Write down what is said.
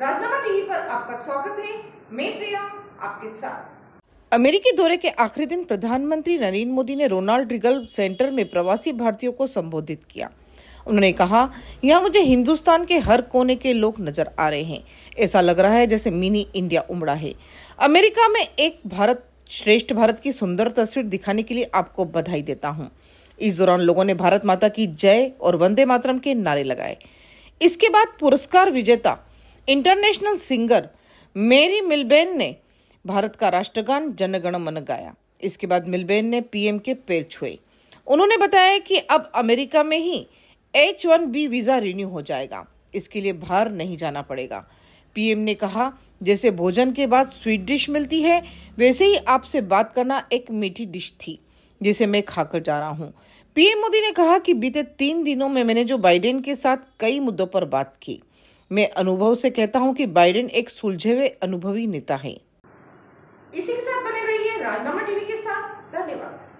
राजनामा TV पर आपका स्वागत है मैं प्रिया आपके साथ अमेरिकी दौरे के आखिरी दिन प्रधानमंत्री नरेंद्र मोदी ने रोनाल्ड रिगल सेंटर में प्रवासी भारतीयों को संबोधित किया उन्होंने कहा यहाँ मुझे हिंदुस्तान के हर कोने के लोग नजर आ रहे हैं ऐसा लग रहा है जैसे मिनी इंडिया उमड़ा है अमेरिका में एक भारत श्रेष्ठ भारत की सुंदर तस्वीर दिखाने के लिए आपको बधाई देता हूँ इस दौरान लोगों ने भारत माता की जय और वंदे मातरम के नारे लगाए इसके बाद पुरस्कार विजेता इंटरनेशनल सिंगर मेरी मिलबेन ने भारत का राष्ट्रगान जनगण मन गाया इसके बाद मिलबेन ने पीएम के पैर छुए उन्होंने बताया कि अब अमेरिका में ही H one B visa renew हो जाएगा इसके लिए बाहर नहीं जाना पड़ेगा पीएम ने कहा जैसे भोजन के बाद स्वीट डिश मिलती है वैसे ही आपसे बात करना एक मीठी डिश थी जिसे मैं खाकर जा रहा हूँ पीएम मोदी ने कहा कि बीते तीन दिनों में मैंने जो बाइडेन के साथ कई मुद्दों पर बात की मैं अनुभव से कहता हूं कि बाइडेन एक सुलझे हुए अनुभवी नेता है इसी के साथ बने रहिए राजनामा टीवी के साथ धन्यवाद